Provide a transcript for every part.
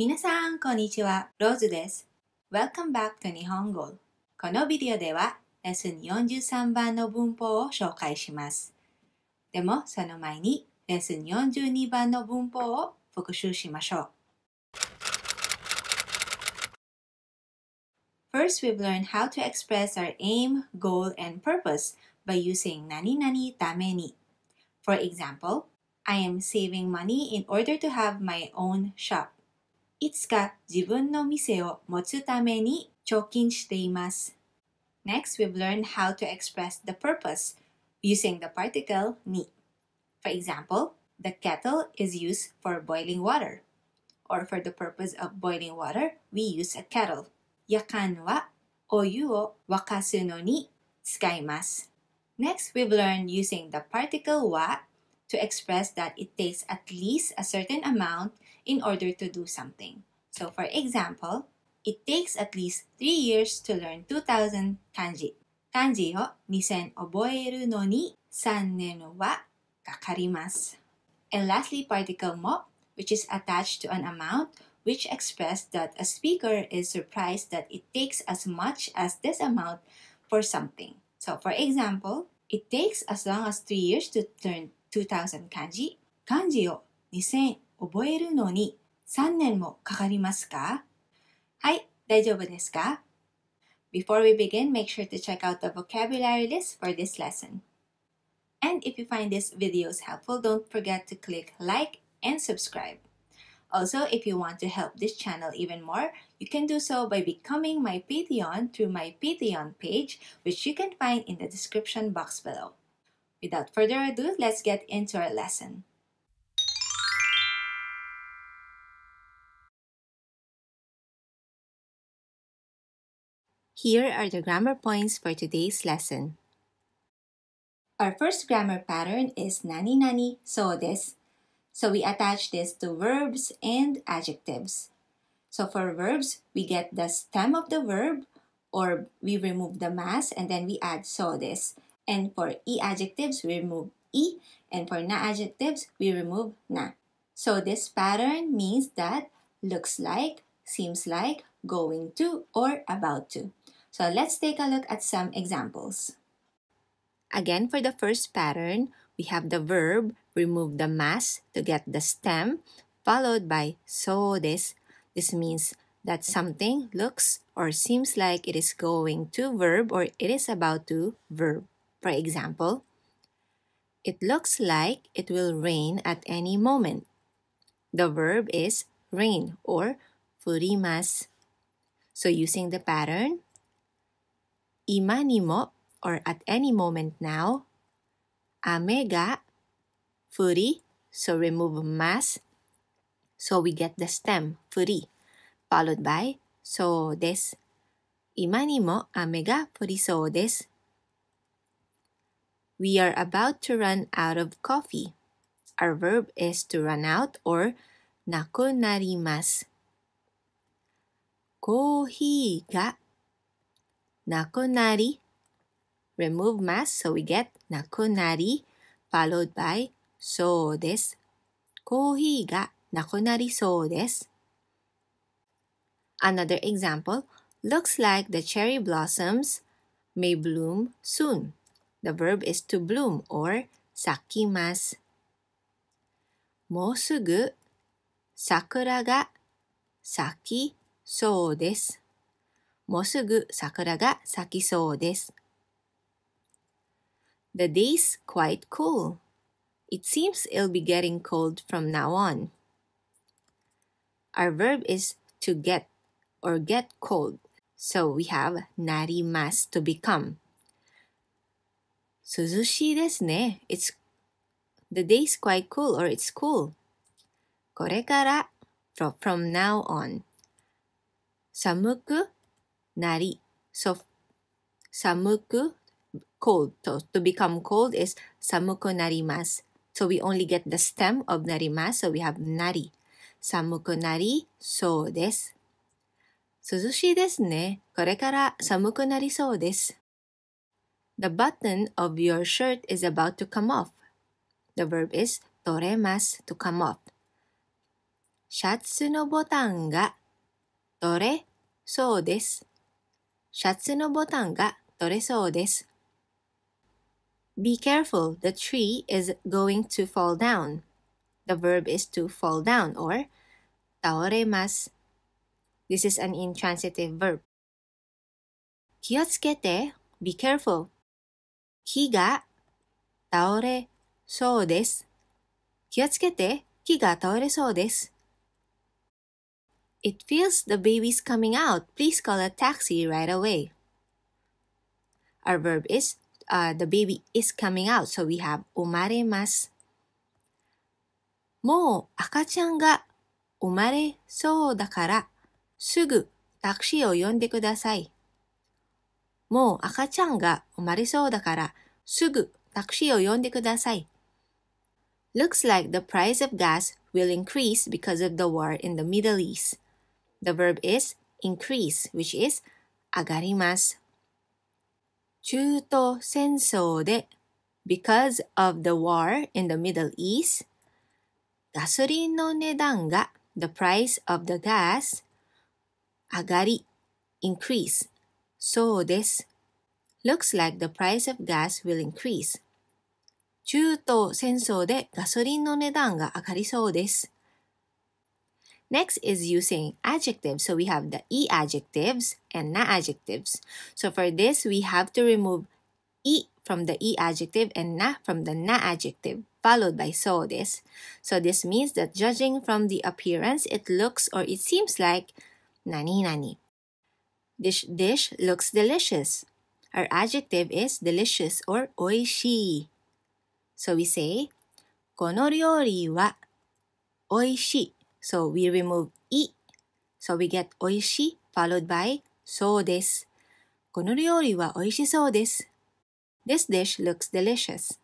皆さん、こんにちは。ローズです。Welcome back to 日本語。このビデオでは、レッスン43番の文法を紹介します。でも、その前に、レッスン42番の文法を復習しましょう。First, we've learned how to express our aim, goal, and purpose by using 何々ために。For example, I am saving money in order to have my own shop. いつか自分の店を持つために貯金しています。Next, we've learned how to express the purpose using the particle ni. For example, the kettle is used for boiling water. Or for the purpose of boiling water, we use a kettle. やかんはお湯を沸かすのに使います。Next, we've learned using the particle wa to express that it takes at least a certain amount in order to do something. So for example, it takes at least 3 years to learn 2000 kanji. Kanji wo nisen oboeru no ni san nen wa kakarimasu. And lastly, particle mo, which is attached to an amount which express that a speaker is surprised that it takes as much as this amount for something. So for example, it takes as long as 3 years to learn 2000 kanji 2000覚えるのに3年もかかりますかはい大丈夫てすか Before we begin, make sure to check out the vocabulary list for this lesson. And if you find this videos helpful, don't forget to click like and subscribe. Also, if you want to help this channel even more, you can do so by becoming my Patreon through my Patreon page, which you can find in the description box below. Without further ado, let's get into our lesson. Here are the grammar points for today's lesson. Our first grammar pattern is nani nani so des. So we attach this to verbs and adjectives. So for verbs, we get the stem of the verb or we remove the mass and then we add so des. And for e adjectives, we remove e. And for na adjectives, we remove na. So this pattern means that looks like, seems like, going to, or about to. So let's take a look at some examples. Again, for the first pattern, we have the verb, remove the mas to get the stem, followed by so this. This means that something looks or seems like it is going to verb or it is about to verb. For example, it looks like it will rain at any moment. The verb is rain or furimas. So using the pattern, ima or at any moment now, ame ga furi, so remove mas, so we get the stem furi, followed by so des. Ima ni ame ga furi so des. We are about to run out of coffee. Our verb is to run out or nakunarimasu. Kohi ga Remove mas so we get nakunari followed by so desu. Kohi ga so Another example looks like the cherry blossoms may bloom soon. The verb is to bloom or sakimasu. The day's quite cool. It seems it'll be getting cold from now on. Our verb is to get or get cold. So we have narimas to become. 涼しいですね。It's The day is quite cool or it's cool. これから from, from now on 寒くなり so 寒く cold to, to become cold is 寒くなります so we only get the stem of なります so we have なり寒くなりそうです涼しいですねこれから寒くなりそうです The button of your shirt is about to come off. The verb is toremas to come off. Shatsu Shatsu no no botan botan ga ga tore tore Be careful, the tree is going to fall down. The verb is to fall down or This is an intransitive verb. 気をつけて be careful. 木が倒れそうです。気をつけて、木が倒れそうです。It feels the baby's coming out. Please call a taxi right away. Our verb is uh, the baby is coming out, so we have 生まれます。もう赤ちゃんが生まれそうだから、すぐタクシーを呼んでください。もう赤ちゃんが生まれそうだから、すぐタクシーを呼んでください。Looks like the price of gas will increase because of the war in the Middle East. The verb is increase, which is 上がります。中東戦争で because of the war in the Middle East ガソリンの値段が the price of the gas 上がり increase So this looks like the price of gas will increase. 中東戦争でガソリンの値段が上がりそうです。Next is using adjectives. So we have the e adjectives and na adjectives. So for this, we have to remove e from the e adjective and na from the na adjective, followed by so this. So this means that judging from the appearance, it looks or it seems like nani nani. This dish looks delicious. Our adjective is delicious or oishii. So we say, この料理はおいしい。So we remove i. So we get おいしい followed by そうです。この料理はおいしそうです。This dish looks delicious.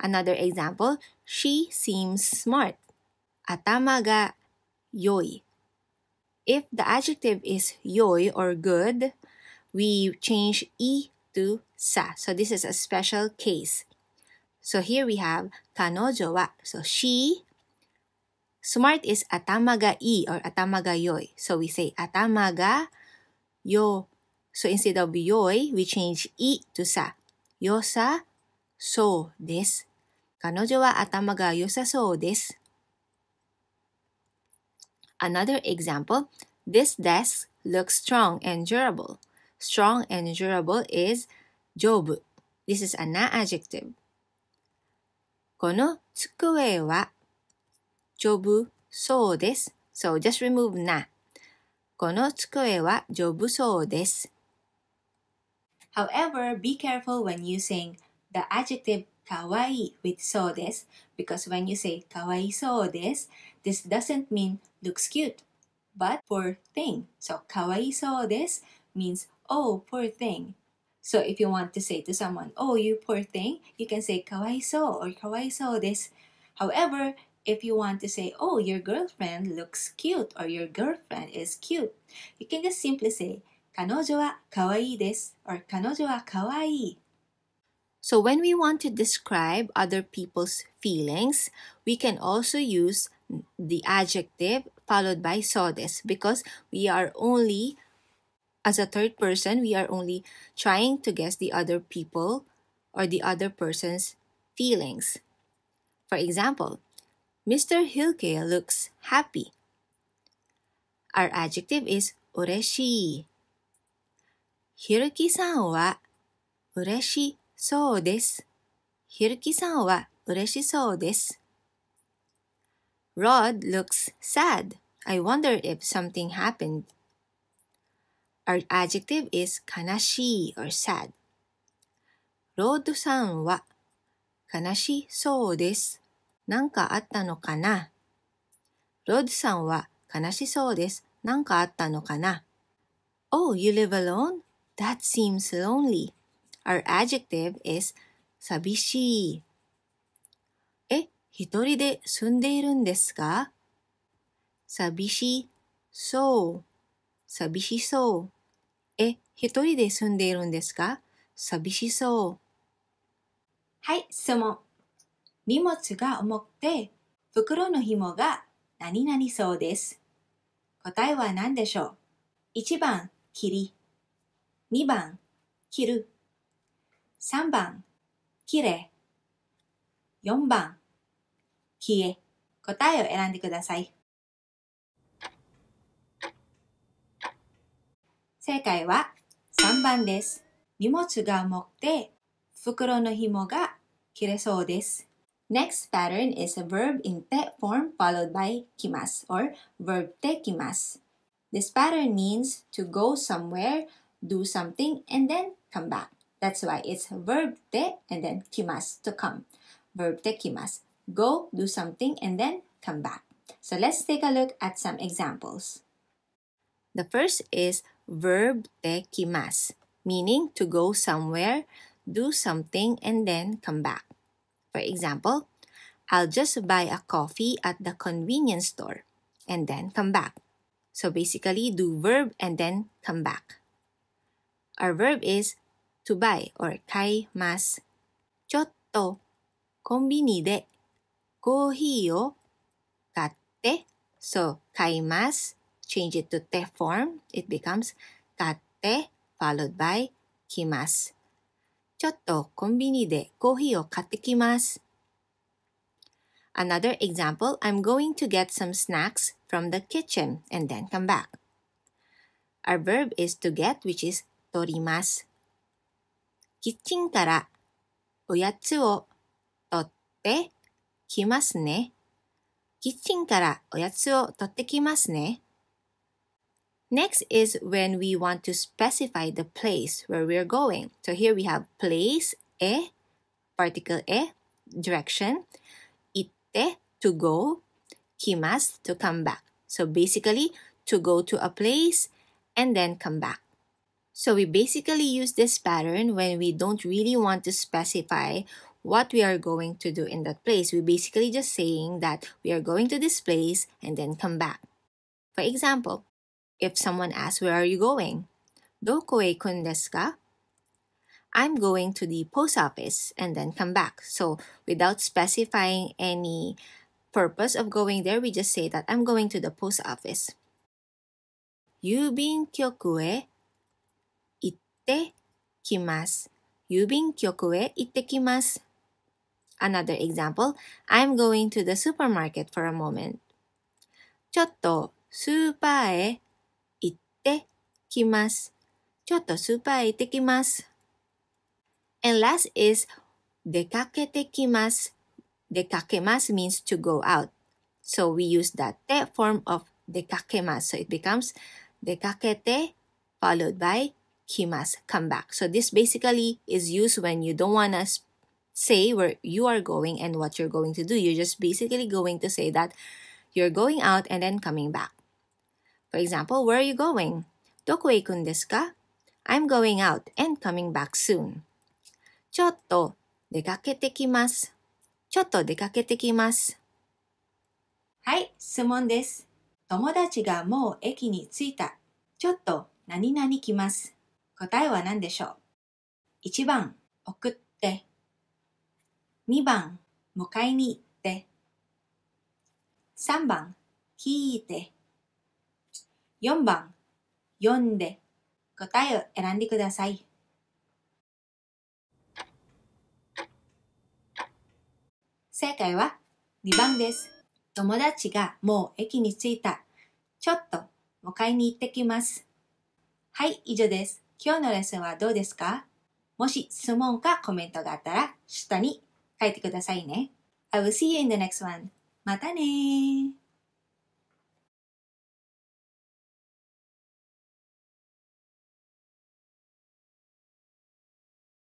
Another example, she seems smart. 頭が良い。if the adjective is yoy or good, we change e to sa. So this is a special case. So here we have kanojo wa. So she. Smart is atama ga i or atama ga yoy. So we say atama ga yo. So instead of yoy, we change i to sa. Yosa so des. Kanojo wa atama ga yosa so des. Another example, this desk looks strong and durable. Strong and durable is jōbu. This is an adjective. この机は丈夫そうです。So just remove na. な。この机は丈夫そうです。However, be careful when using the adjective kawaii with so des because when you say kawaii so des, this doesn't mean looks cute, but poor thing. So kawaii so des means oh poor thing. So if you want to say to someone, oh you poor thing, you can say kawaii so or kawaii so des. However, if you want to say, oh your girlfriend looks cute or your girlfriend is cute, you can just simply say kanojo wa kawaii desu or kanojo wa kawaii so when we want to describe other people's feelings, we can also use the adjective followed by sodes because we are only as a third person, we are only trying to guess the other people or the other person's feelings. For example, Mr. Hilke looks happy. Our adjective is Hilkia-san 嬉しい。ひろきさんは嬉しそうです。ヒルキさんは嬉しそうです。Rod looks sad. I wonder if something happened. Our adjective is 悲しい or sad. ロードさんは悲しそうです。何かあったのかなロードさんは悲しそうです。何かあったのかな ?Oh, you live alone? That seems lonely. our adjective is 寂しい。え、一人で住んでいるんですか寂しそう。寂しそう。え、一人で住んでいるんですか寂しそう。はい、質問。荷物が重くて、袋の紐が何々そうです。答えは何でしょう ?1 番、切り。2番、切る。3番、きれい。4番、消え。答えを選んでください。正解は3番です。荷物が重くて袋の紐が切れそうです。Next pattern is a verb in te form followed by きます or verb te kimas. This pattern means to go somewhere, do something, and then come back. That's why it's verb de and then kimas to come. Verb de kimas. Go, do something, and then come back. So let's take a look at some examples. The first is verb de kimas, meaning to go somewhere, do something, and then come back. For example, I'll just buy a coffee at the convenience store and then come back. So basically, do verb and then come back. Our verb is to buy or 買います。ちょっとコンビニでコーヒーを買って So, change it to te form. It becomes 買って followed by きます。ちょっとコンビニでコーヒーを買ってきます。Another example, I'm going to get some snacks from the kitchen and then come back. Our verb is to get, which is 取ります。キッチンからおやつを取ってきますね。キッチンからおやつを取ってきますね。Next is when we want to specify the place where we're going. So here we have place, e, particle e, direction, itte, to go, kimas, to come back. So basically, to go to a place and then come back. So we basically use this pattern when we don't really want to specify what we are going to do in that place. We're basically just saying that we are going to this place and then come back. For example, if someone asks, where are you going? Doko e I'm going to the post office and then come back. So without specifying any purpose of going there, we just say that I'm going to the post office. Yubin kyoku e ってきます。郵便局へ行ってきます。Another example, I'm going to the supermarket for a moment. ちょっとスーパーへ行ってきます。ちょっとスーパーへ行ってきます。And last is 出かけてきます。出かけます means to go out. So we use that form of 出かけます. So it becomes 出かけて followed by he must come back. So this basically is used when you don't want to say where you are going and what you're going to do. You're just basically going to say that you're going out and then coming back. For example, where are you going? どこへ行くんですか ?I'm going out and coming back soon. ちょっと出かけてきます。ちょっと出かけてきます。はい、質問です。友達がもう駅に着いた。ちょっと何々来ます。答えは何でしょう ?1 番、送って。2番、迎えに行って。3番、聞いて。4番、読んで。答えを選んでください。正解は2番です。友達がもう駅に着いた。ちょっと迎えに行ってきます。はい、以上です。今日のレッスンはどうですかもし質問かコメントがあったら、下に書いてくださいね。I will see you in the next one. またね